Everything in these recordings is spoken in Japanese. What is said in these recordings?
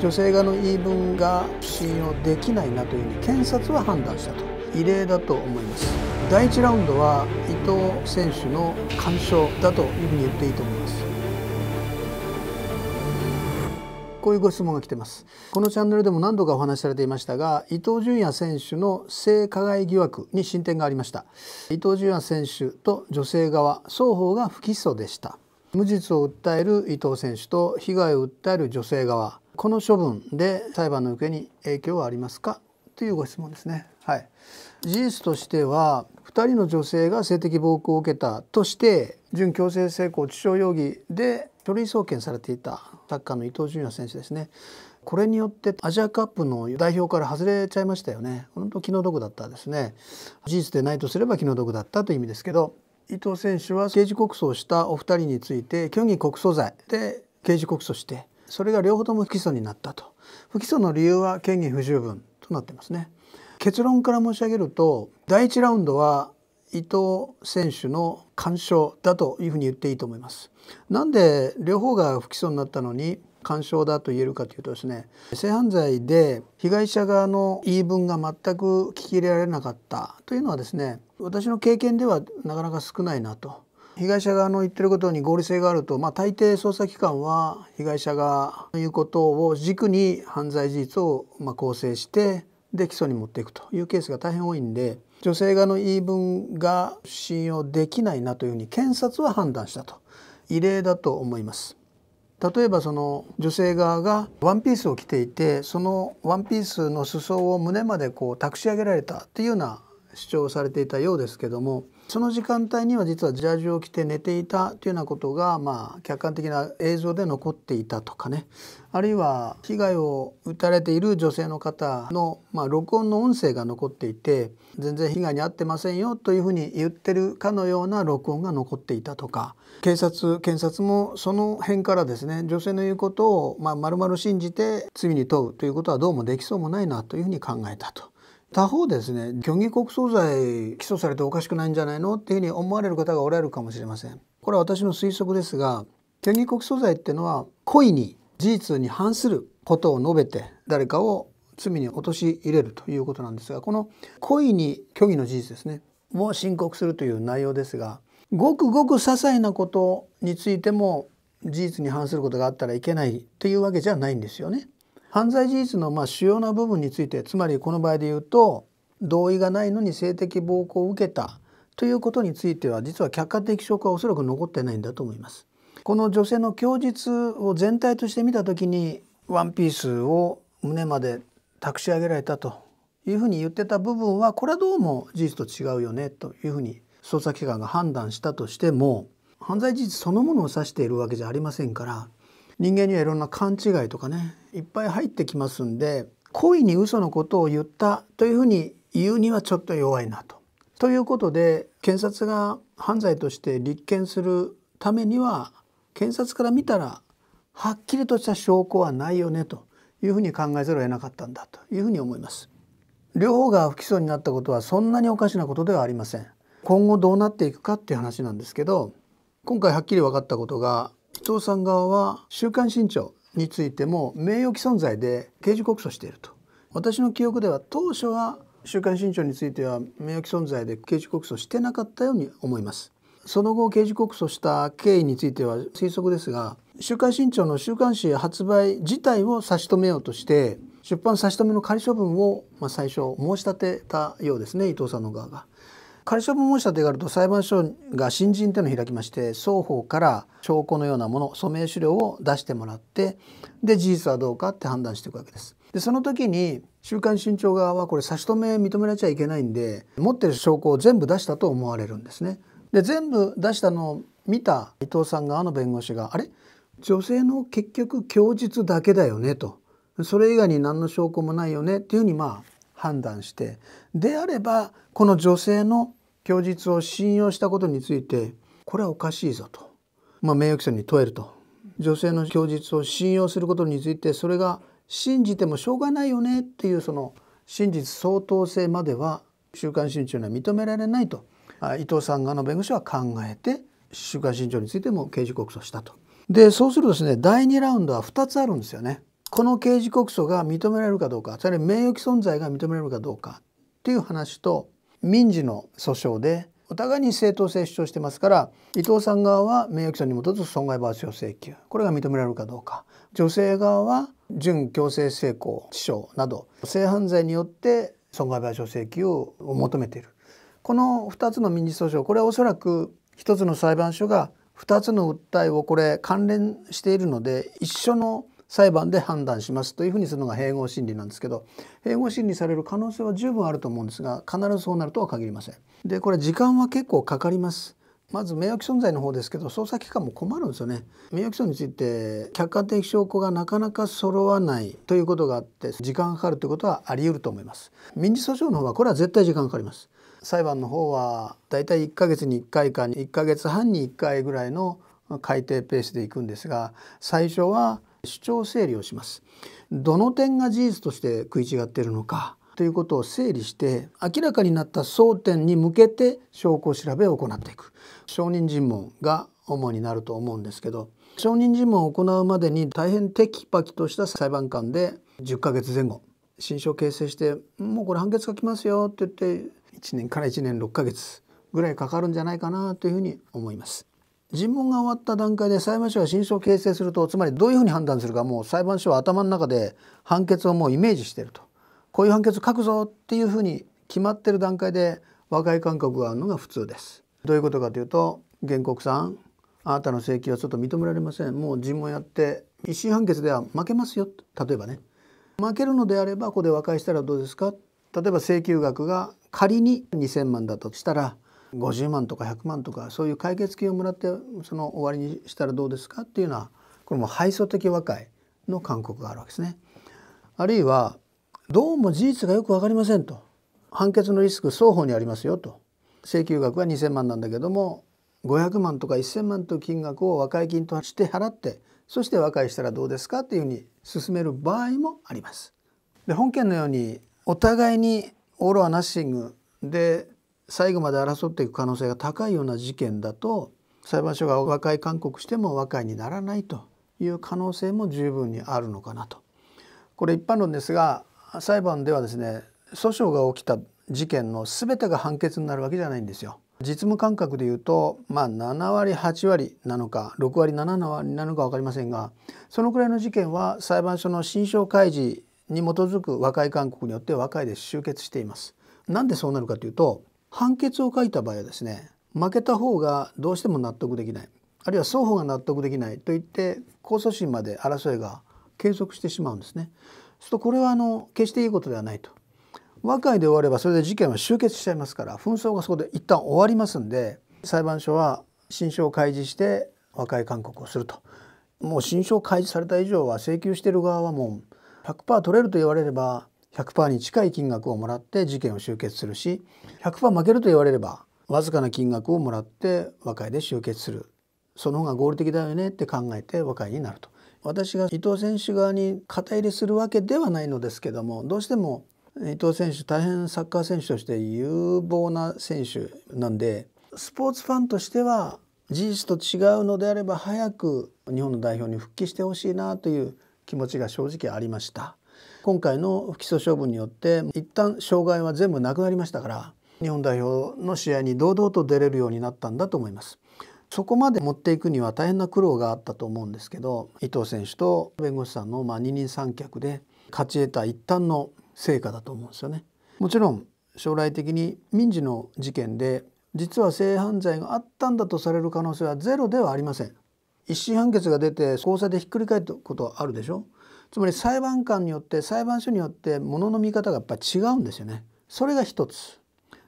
女性側の言い分が信用できないなというふうに検察は判断したと異例だと思います第1ラウンドは伊藤選手の完勝だというふうに言っていいと思いますこういうご質問が来てますこのチャンネルでも何度かお話しされていましたが伊東純也選手の性加害疑惑に進展がありました伊東純也選手と女性側双方が不起訴でした無実を訴える伊藤選手と被害を訴える女性側この処分で裁判の行方に影響はありますかというご質問ですね。はい、事実としては2人の女性が性的暴行を受けたとして準強制性交致傷容疑で書類送検されていたサッカーの伊東純也選手ですねこれによってアジアカップの代表から外れちゃいましたよね本当気の毒だったですね事実でないとすれば気の毒だったという意味ですけど伊藤選手は刑事告訴をしたお二人について虚偽告訴罪で刑事告訴してそれが両方とも不起訴になったと不起訴の理由は嫌疑不十分となってますね結論から申し上げると第1ラウンドは伊藤選手の干渉だというふうに言っていいと思いますなんで両方が不起訴になったのに干渉だと言えるかというとですね性犯罪で被害者側の言い分が全く聞き入れられなかったというのはですね私の経験ではなかなか少ないなと被害者側の言ってることに合理性があると、まあ、大抵捜査機関は被害者が言うことを軸に犯罪事実をま構成してで起訴に持っていくというケースが大変多いんで女性側の言い分が信用できないなというふうに検察は判断したと異例だと思います。例えばその女性側がワンピースを着ていてそのワンピースの裾を胸までこう託し上げられたっていうような主張をされていたようですけどもその時間帯には実はジャージを着て寝ていたというようなことが、まあ、客観的な映像で残っていたとかねあるいは被害を打たれている女性の方の、まあ、録音の音声が残っていて全然被害に遭ってませんよというふうに言ってるかのような録音が残っていたとか警察検察もその辺からですね女性の言うことをまるまる信じて罪に問うということはどうもできそうもないなというふうに考えたと。他方ですね虚偽告訴罪起訴されておかしくないんじゃないのっていうふうに思われる方がおられるかもしれませんこれは私の推測ですが虚偽告訴罪っていうのは故意に事実に反することを述べて誰かを罪に陥れるということなんですがこの故意に虚偽の事実ですねを申告するという内容ですがごくごく些細なことについても事実に反することがあったらいけないというわけじゃないんですよね。犯罪事実のまあ主要な部分についてつまりこの場合で言うと同意がないのに性的暴行を受けたということについては実は客観的証拠はおそらく残ってないんだと思います。この女性の供述を全体として見た時にワンピースを胸まで託し上げられたというふうに言ってた部分はこれはどうも事実と違うよねというふうに捜査機関が判断したとしても犯罪事実そのものを指しているわけじゃありませんから人間にはいろんな勘違いとかねいっぱい入ってきますんで故意に嘘のことを言ったというふうに言うにはちょっと弱いなと。ということで検察が犯罪として立件するためには検察から見たらはっきりとした証拠はないよねというふうに考えざるを得なかったんだというふうに思います。両方が不起訴になったことはそんなにおかしなことではありません。今後どうなっていくかっていう話なんですけど今回はっきり分かったことが伊藤さん側は「週刊新潮」についても名誉毀損罪で刑事告訴していると私の記憶では当初は「週刊新潮」については名誉毀損罪で刑事告訴してなかったように思いますその後刑事告訴した経緯については推測ですが「週刊新潮」の週刊誌発売自体を差し止めようとして出版差し止めの仮処分を、まあ、最初申し立てたようですね伊藤さんの側が。仮処分申し立てがあると裁判所が新人というのを開きまして双方から証拠のようなもの署名資料を出してもらってで事実はどうかって判断していくわけです。でその時に「週刊新潮」側はこれ差し止め認められちゃいけないんで持ってる証拠を全部出したと思われるんですね。で全部出したのを見た伊藤さん側の弁護士が「あれ女性の結局供述だけだよね」と「それ以外に何の証拠もないよね」っていうふうにまあ判断してであればこの女性の供述を信用したことについてこれはおかしいぞと、まあ、名誉毀損に問えると女性の供述を信用することについてそれが信じてもしょうがないよねっていうその真実相当性までは「週刊新潮」には認められないと伊藤さん側の弁護士は考えて「週刊新潮」についても刑事告訴したと。でそうするとですね第2ラウンドは2つあるんですよね。この刑事告訴が認められるかどうかそれ名誉毀損罪が認められるかどうかっていう話と民事の訴訟でお互いに正当性主張してますから伊藤さん側は名誉毀損に基づく損害賠償請求これが認められるかどうか女性側は準強制性交致傷など性犯罪によって損害賠償請求を求めているこの2つの民事訴訟これはおそらく1つの裁判所が2つの訴えをこれ関連しているので一緒の裁判で判断しますというふうにするのが併合審理なんですけど併合審理される可能性は十分あると思うんですが必ずそうなるとは限りません。でこれ時間は結構かかります。まず名誉毀損罪の方ですけど捜査機関も困るんですよね名誉毀損について客観的証拠がなかなか揃わないということがあって時間かかるということはあり得ると思います民事訴訟の方はこれは絶対時間かかります裁判の方はだいたい1ヶ月に1回か1ヶ月半に1回ぐらいの改定ペースでいくんですが最初は主張整理をしますどの点が事実として食い違っているのかということを整理して明らかになった争点に向けて証拠調べを行っていく証人尋問が主になると思うんですけど証人尋問を行うまでに大変テキパキとした裁判官で10ヶ月前後新書を形成して「もうこれ判決書きますよ」って言って1年から1年6ヶ月ぐらいかかるんじゃないかなというふうに思います。尋問が終わった段階で裁判所が真相を形成するとつまりどういうふうに判断するかもう裁判所は頭の中で判決をもうイメージしてるとこういう判決書くぞっていうふうに決まってる段階で和解勧告があるのが普通です。どういうことかというと原告さんあなたの請求はちょっと認められませんもう尋問やって一審判決では負けますよ例えばね負けるのであればここで和解したらどうですか例えば請求額が仮に2,000万だとしたら50万とか100万とかそういう解決金をもらってその終わりにしたらどうですかっていうのはこれも敗訴的和解の勧告があるわけですね。あるいはどうも事実がよく分かりませんと判決のリスク双方にありますよと請求額は2,000万なんだけども500万とか1,000万という金額を和解金として払ってそして和解したらどうですかっていうふうに進める場合もあります。で本件のようにお互いにオール・ア・ナッシングで最後まで争っていく可能性が高いような事件だと裁判所が和解勧告しても和解にならないという可能性も十分にあるのかなと。これ一般論ですが裁判ではですね訴訟が起きた事件の全てが判決になるわけじゃないんですよ。実務感覚で言うと、まあ、7割8割なのか6割7割なのか分かりませんがそのくらいの事件は裁判所の新証開示に基づく和解勧告によって和解で終結しています。なんでそうなるかというと判決を書いた場合はですね負けた方がどうしても納得できないあるいは双方が納得できないといって控訴審まで争いが継続してしまうんですね。すとこれはあの決していいことではないと。和解で終わればそれで事件は終結しちゃいますから紛争がそこで一旦終わりますんで裁判所は新書を開示して和解勧告をすると。もう新書を開示された以上は請求してる側はもう100%取れると言われれば100%に近い金額をもらって事件を終結するし100%負けると言われればわずかな金額をもらって和解で終結するその方が合理的だよねって考えて和解になると私が伊藤選手側に肩入れするわけではないのですけどもどうしても伊藤選手大変サッカー選手として有望な選手なんでスポーツファンとしては事実と違うのであれば早く日本の代表に復帰してほしいなという気持ちが正直ありました。今回の不起訴処分によって一旦障害は全部なくなりましたから日本代表の試合に堂々と出れるようになったんだと思います。そこまで持っていくには大変な苦労があったと思うんですけど伊藤選手と弁護士さんのまあ二人三脚で勝ち得た一旦の成果だと思うんですよね。もちろん将来的に民事の事件で実は性犯罪があったんだとされる可能性はゼロではありません。一審判決が出て交差でひっくり返ったことはあるでしょつまり裁判官によって裁判所によってものの見方がやっぱり違うんですよね。それが一つ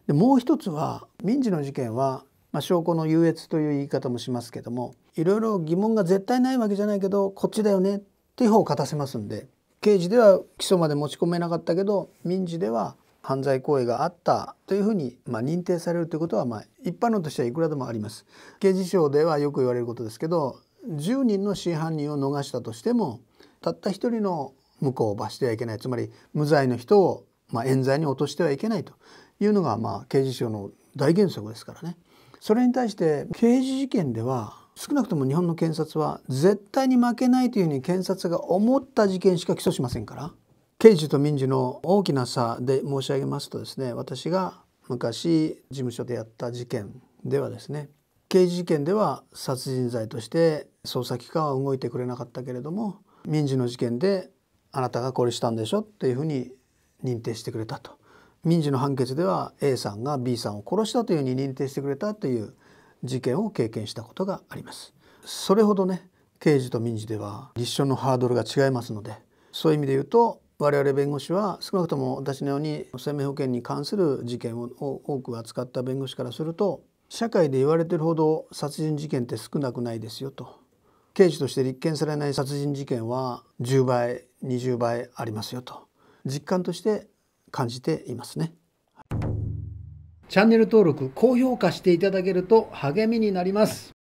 でもう一つは民事の事件は、まあ、証拠の優越という言い方もしますけどもいろいろ疑問が絶対ないわけじゃないけどこっちだよねっていう方を勝たせますんで刑事では起訴まで持ち込めなかったけど民事では犯罪行為があったというふうに、まあ、認定されるということは、まあ、一般論としてはいくらでもあります。刑事省ではよく言われることですけど10人の真犯人を逃したとしてもたった一人の向こうを罰してはいけないつまり無罪の人を、まあ、冤罪に落としてはいけないというのが、まあ、刑事省の大原則ですからね。それに対して刑事事件では少なくとも日本の検察は絶対に負けないというふうに検察が思った事件しか起訴しませんから刑事と民事の大きな差で申し上げますとですね私が昔事務所でやった事件ではですね刑事事件では殺人罪として捜査機関は動いてくれなかったけれども民事の事件であなたがこれしたんでしょっていうふうに認定してくれたと民事の判決では A さんが B さんを殺したというふうに認定してくれたという事件を経験したことがありますそれほどね刑事と民事では立証のハードルが違いますのでそういう意味で言うと我々弁護士は少なくとも私のように生命保険に関する事件を多く扱った弁護士からすると社会で言われてるほど殺人事件って少なくないですよと刑事として立件されない殺人事件は10倍20倍ありますよと実感として感じていますねチャンネル登録高評価していただけると励みになります